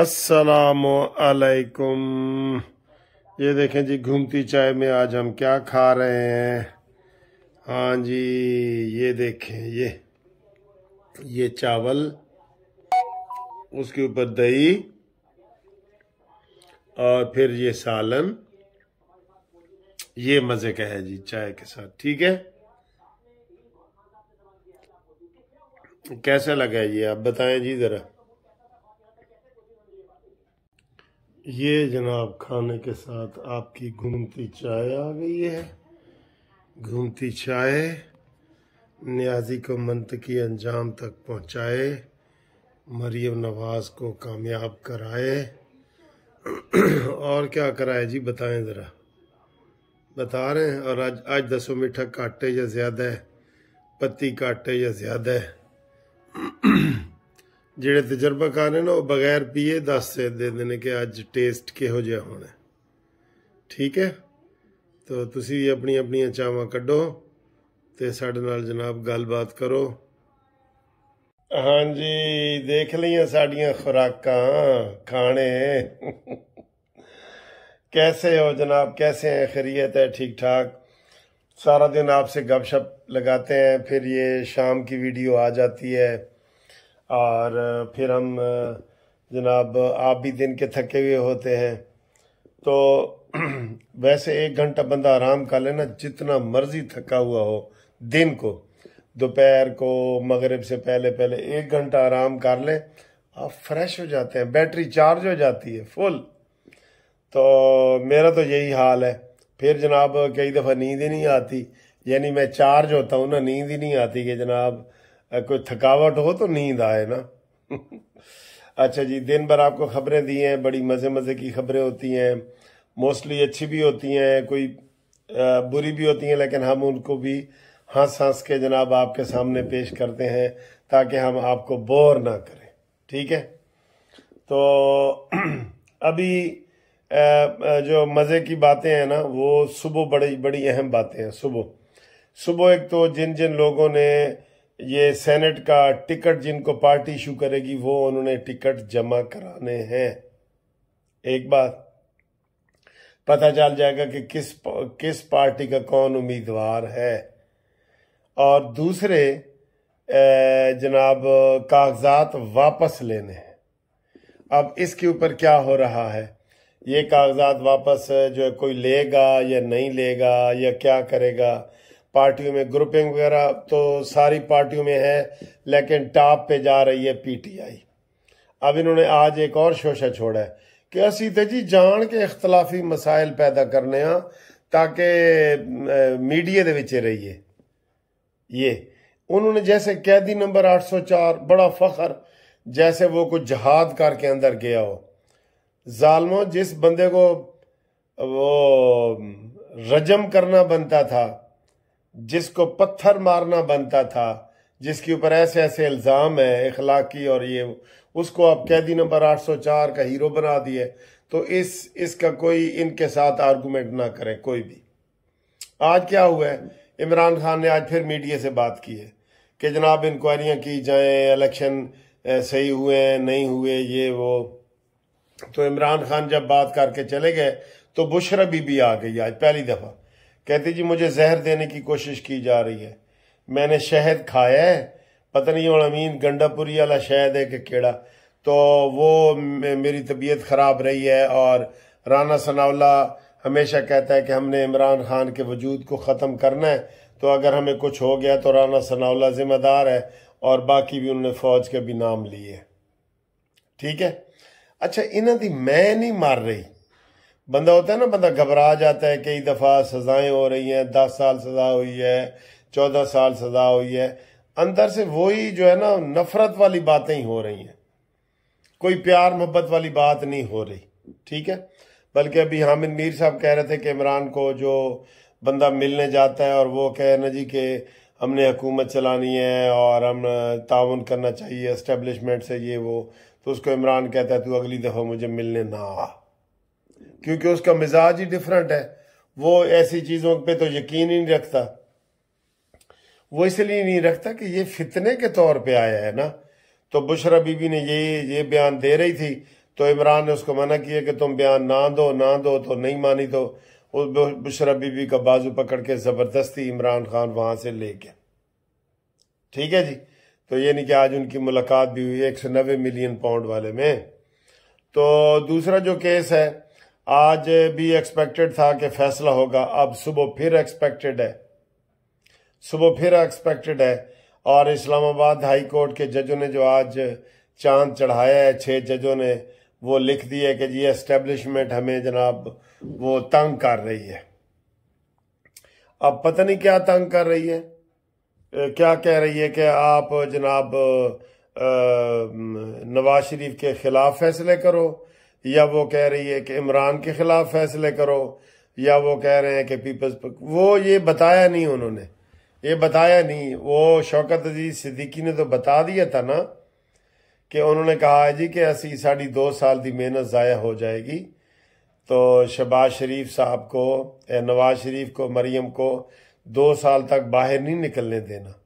असलकुम ये देखें जी घूमती चाय में आज हम क्या खा रहे हैं हाँ जी ये देखें ये ये चावल उसके ऊपर दही और फिर ये सालन ये मज़े का है जी चाय के साथ ठीक है कैसा लगा ये आप बताएं जी ज़रा ये जनाब खाने के साथ आपकी घूमती चाय आ गई है घूमती चाय न्याजी को मनतकी अंजाम तक पहुंचाए मरियम नवाज को कामयाब कराए और क्या कराए जी बताएं ज़रा बता रहे हैं और आज आज दसों मीठा काटे या ज़्यादा है पत्ती काटे या ज़्यादा है ਜਿਹੜੇ ਤਜਰਬੇਕਾਰ ਨੇ ਨਾ ਉਹ ਬਗੈਰ ਪੀਏ ਦੱਸ ਦਿੰਦੇ ਨੇ ਕਿ ਅੱਜ ਟੇਸਟ ਕਿਹੋ ਜਿਹਾ ਹੋਣਾ ਠੀਕ ਹੈ ਤਾਂ ਤੁਸੀਂ ਆਪਣੀ ਆਪਣੀਆਂ ਚਾਹਾਂ ਕੱਢੋ ਤੇ ਸਾਡੇ ਨਾਲ ਜਨਾਬ ਗੱਲਬਾਤ ਕਰੋ ਹਾਂਜੀ ਦੇਖ ਲਈਆਂ ਸਾਡੀਆਂ ਖੁਰਾਕਾਂ ਖਾਣੇ कैसे ਹੋ ਜਨਾਬ कैसे हैं ਖਰੀਅਤ ਹੈ ਠੀਕ ਠਾਕ ਸਾਰਾ ਦਿਨ ਆਪਸੇ ਗੱਪਸ਼ਪ ਲਗਾਤੇ हैं ਫਿਰ ਇਹ ਸ਼ਾਮ की ਵੀਡੀਓ ਆ जाती ਹੈ और फिर हम जनाब आप भी दिन के थके हुए होते हैं तो वैसे एक घंटा बंदा आराम कर लेना जितना मर्जी थका हुआ हो दिन को दोपहर को मगरब से पहले पहले एक घंटा आराम कर लें आप फ्रेश हो जाते हैं बैटरी चार्ज हो जाती है फुल तो मेरा तो यही हाल है फिर जनाब कई दफ़ा नींद ही नहीं आती यानी मैं चार्ज होता हूँ ना नींद ही नहीं आती कि जनाब कोई थकावट हो तो नींद आए ना अच्छा जी दिन भर आपको खबरें दी हैं बड़ी मज़े मज़े की खबरें होती हैं मोस्टली अच्छी भी होती हैं कोई बुरी भी होती हैं लेकिन हम उनको भी हंस हाँ हंस के जनाब आपके सामने पेश करते हैं ताकि हम आपको बोर ना करें ठीक है तो अभी जो मज़े की बातें हैं ना वो सुबह बड़ी बड़ी अहम बातें हैं सुबह सुबह एक तो जिन जिन लोगों ने ये सेनेट का टिकट जिनको पार्टी इशू करेगी वो उन्होंने टिकट जमा कराने हैं एक बात पता चल जाएगा कि किस किस पार्टी का कौन उम्मीदवार है और दूसरे जनाब कागजात वापस लेने हैं अब इसके ऊपर क्या हो रहा है ये कागजात वापस जो है कोई लेगा या नहीं लेगा या क्या करेगा पार्टियों में ग्रुपिंग वगैरह तो सारी पार्टियों में है लेकिन टॉप पे जा रही है पीटीआई अब इन्होंने आज एक और शोशा छोड़ा है कि असी तो जी जान के अख्तलाफी मसाइल पैदा करने हैं ताकि मीडिया के रहिए ये उन्होंने जैसे कैदी नंबर 804 बड़ा फखर जैसे वो कुछ जहाद करके अंदर गया हो जालमो जिस बंदे को वो रजम करना बनता था जिसको पत्थर मारना बनता था जिसके ऊपर ऐसे ऐसे इल्ज़ाम है इखलाकी और ये उसको आप कैदी नंबर 804 का हीरो बना दिए तो इस इसका कोई इनके साथ आर्गूमेंट ना करें कोई भी आज क्या हुआ है इमरान खान ने आज फिर मीडिया से बात की है कि जनाब इंक्वायरियाँ की जाए इलेक्शन सही हुए हैं नहीं हुए ये वो तो इमरान खान जब बात करके चले गए तो बुशरा बीबी आ गई आज पहली दफ़ा कहती जी मुझे जहर देने की कोशिश की जा रही है मैंने शहद खाया है पता नहीं हूँ अमीन गंडापुरी वाला शहद है कि केड़ा तो वो मेरी तबीयत ख़राब रही है और राना सनावला हमेशा कहता है कि हमने इमरान खान के वजूद को ख़त्म करना है तो अगर हमें कुछ हो गया तो राना सनावला ज़िम्मेदार है और बाकी भी उन्होंने फ़ौज के भी नाम लिए ठीक है अच्छा इन्हें मैं नहीं मार रही बंदा होता है ना बंदा घबरा जाता है कई दफ़ा सज़ाएं हो रही हैं दस साल सज़ा हुई है चौदह साल सज़ा हुई है अंदर से वही जो है ना नफरत वाली बातें ही हो रही हैं कोई प्यार मोहब्बत वाली बात नहीं हो रही ठीक है बल्कि अभी हामिद मीर साहब कह रहे थे कि इमरान को जो बंदा मिलने जाता है और वो कह ना जी कि हमने हुकूमत चलानी है और हम ताउन करना चाहिए इस्टेबलिशमेंट से ये वो तो उसको इमरान कहता है तू अगली दफ़ा मुझे मिलने ना आ क्योंकि उसका मिजाज ही डिफरेंट है वो ऐसी चीज़ों पे तो यकीन ही नहीं रखता वो इसलिए नहीं रखता कि ये फितने के तौर पे आया है ना तो बुशरा बीबी ने ये ये बयान दे रही थी तो इमरान ने उसको मना किया कि तुम बयान ना दो ना दो तो नहीं मानी तो उस बुशरा बीबी का बाजू पकड़ के ज़बरदस्ती इमरान खान वहां से ले गया ठीक है जी तो ये नहीं कि आज उनकी मुलाकात भी हुई है एक सौ मिलियन पाउंड वाले में तो दूसरा जो केस है आज भी एक्सपेक्टेड था कि फैसला होगा अब सुबह फिर एक्सपेक्टेड है सुबह फिर एक्सपेक्टेड है और इस्लामाबाद हाई कोर्ट के जजों ने जो आज चांद चढ़ाया है छः जजों ने वो लिख दिया कि जी एस्टेब्लिशमेंट हमें जनाब वो तंग कर रही है अब पता नहीं क्या तंग कर रही है क्या कह रही है कि आप जनाब नवाज शरीफ के ख़िलाफ़ फैसले करो या वो कह रही है कि इमरान के खिलाफ फैसले करो या वो कह रहे हैं कि पीपल्स वो ये बताया नहीं उन्होंने ये बताया नहीं वो शौकत अजीज सिद्दीकी ने तो बता दिया था ना कि उन्होंने कहा है जी कि ऐसी साढ़ी दो साल की मेहनत ज़ाया हो जाएगी तो शबाज शरीफ साहब को नवाज शरीफ को मरियम को दो साल तक बाहर नहीं निकलने देना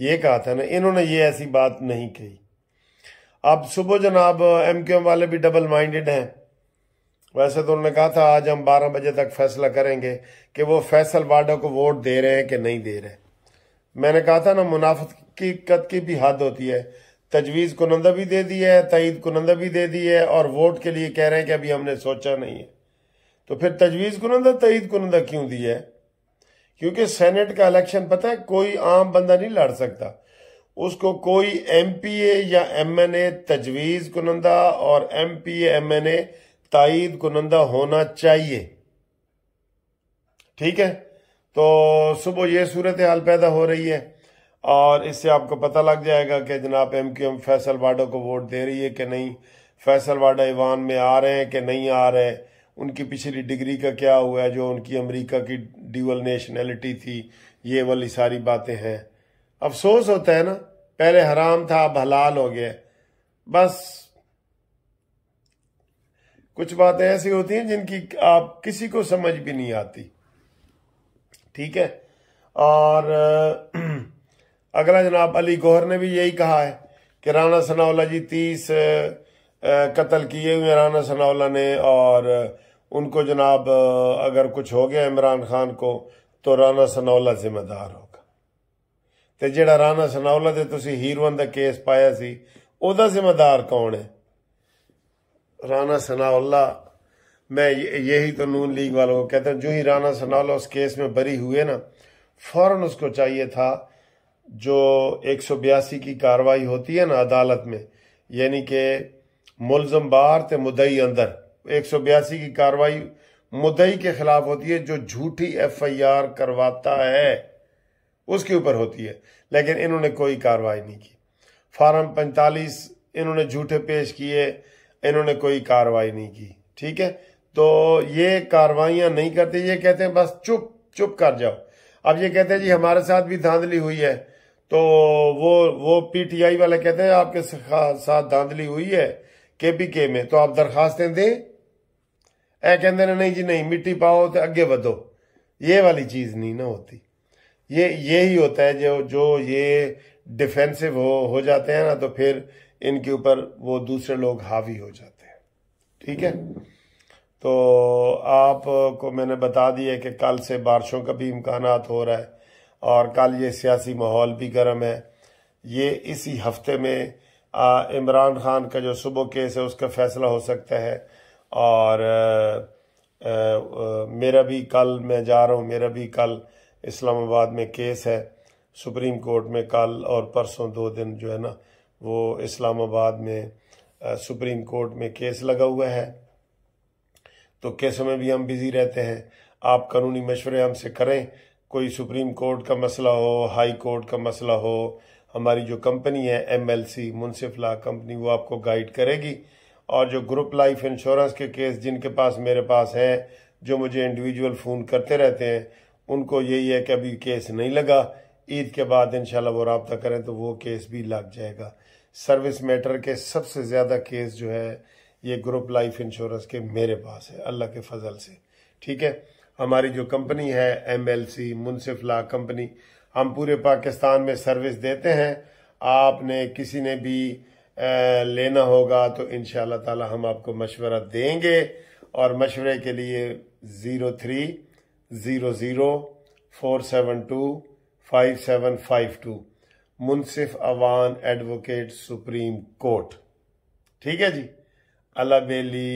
ये कहा था ना इन्होंने ये ऐसी बात नहीं कही अब सुबह जनाब एम क्यू एम वाले भी डबल माइंडेड हैं वैसे तो उन्होंने कहा था आज हम 12 बजे तक फैसला करेंगे कि वो फैसल वाडा को वोट दे रहे हैं कि नहीं दे रहे मैंने कहा था ना मुनाफत की की भी हद होती है तजवीज़ कुनंदा भी दे दी है तइद कुनंदा भी दे दी है और वोट के लिए कह रहे हैं कि अभी हमने सोचा नहीं है तो फिर तजवीज़ कुनंदा को कुनंदा क्यों दी है क्योंकि सेनेट का इलेक्शन पता है कोई आम बंदा नहीं लड़ सकता उसको कोई एम पी ए या एम एन ए तजवीज़ कुनंदा और M P M N A तइद कुनंदा होना चाहिए ठीक है तो सुबह ये सूरत हाल पैदा हो रही है और इससे आपको पता लग जाएगा कि जनाब M Q M Faisal Vawda को वोट दे रही है कि नहीं फैसल वाडा ईवान में आ रहे हैं कि नहीं आ रहे हैं उनकी पिछली डिग्री का क्या हुआ है जो उनकी अमेरिका की ड्यूअल नेशनैलिटी थी ये वाली सारी बातें हैं अफसोस होता है ना पहले हराम था अब हलाल हो गया बस कुछ बातें ऐसी होती हैं जिनकी आप किसी को समझ भी नहीं आती ठीक है और अगला जनाब अली गोहर ने भी यही कहा है कि राना सनावला जी तीस कत्ल किए हुए राना सनावला ने और उनको जनाब अगर कुछ हो गया इमरान खान को तो राना सनावला जिम्मेदार हो तो जेडा राणा सनावला ਦੇ ਤੁਸੀਂ ਹੀਰੋਨ ਦਾ केस पाया सी ਉਹਦਾ जिम्मेदार कौन है राना सनावला मैं यही तो नून लीग वालों को कहता हूँ जो ही राणा सनावला उस केस में बरी हुए ना फौरन उसको चाहिए था जो एक सौ बयासी की कार्रवाई होती है ना अदालत में यानी के मुलजम बार तो मुदई अंदर एक सौ बयासी की कार्रवाई मुदई के खिलाफ होती है जो झूठी एफ आई आर करवाता है उसके ऊपर होती है लेकिन इन्होंने कोई कार्रवाई नहीं की फार्म पैंतालीस इन्होंने झूठे पेश किए इन्होंने कोई कार्रवाई नहीं की ठीक है तो ये कार्रवाइयाँ नहीं करते ये कहते हैं बस चुप चुप कर जाओ अब ये कहते हैं जी हमारे साथ भी धांधली हुई है तो वो वो पीटीआई वाले कहते हैं आपके साथ धांधली हुई है केपीके में तो आप दरखास्तें दें ऐ कहते नहीं जी नहीं मिट्टी पाओ तो अगे बदो ये वाली चीज नहीं ना होती ये ये ही होता है जो जो ये डिफेंसिव हो हो जाते हैं ना तो फिर इनके ऊपर वो दूसरे लोग हावी हो जाते हैं ठीक है तो आप को मैंने बता दिया कि कल से बारिशों का भी इम्कान हो रहा है और कल ये सियासी माहौल भी गर्म है ये इसी हफ्ते में इमरान खान का जो सुबह केस है उसका फैसला हो सकता है और आ, आ, आ, मेरा भी कल मैं जा रहा हूँ मेरा भी कल इस्लामाबाद में केस है सुप्रीम कोर्ट में कल और परसों दो दिन जो है ना वो इस्लामाबाद में आ, सुप्रीम कोर्ट में केस लगा हुआ है तो केसों में भी हम बिज़ी रहते हैं आप कानूनी मशवरे हमसे करें कोई सुप्रीम कोर्ट का मसला हो हाई कोर्ट का मसला हो हमारी जो कंपनी है M L C Munsif law company वो आपको गाइड करेगी और जो ग्रुप लाइफ इंश्योरेंस के केस जिनके पास मेरे पास हैं जो मुझे इंडिविजुअल फ़ोन करते रहते हैं उनको यही है कि अभी केस नहीं लगा ईद के बाद इन वो रबता करें तो वो केस भी लग जाएगा सर्विस मैटर के सबसे ज़्यादा केस जो है ये ग्रुप लाइफ इंश्योरेंस के मेरे पास है अल्लाह के फजल से ठीक है हमारी जो कंपनी है M L C Munsif law company हम पूरे पाकिस्तान में सर्विस देते हैं आपने किसी ने भी लेना होगा तो इन शाह हम आपको मशवरा देंगे और मशवरे के लिए zero three zero zero four seven two five seven five two Munsif Awan advocate supreme court ठीक है जी अलाबेली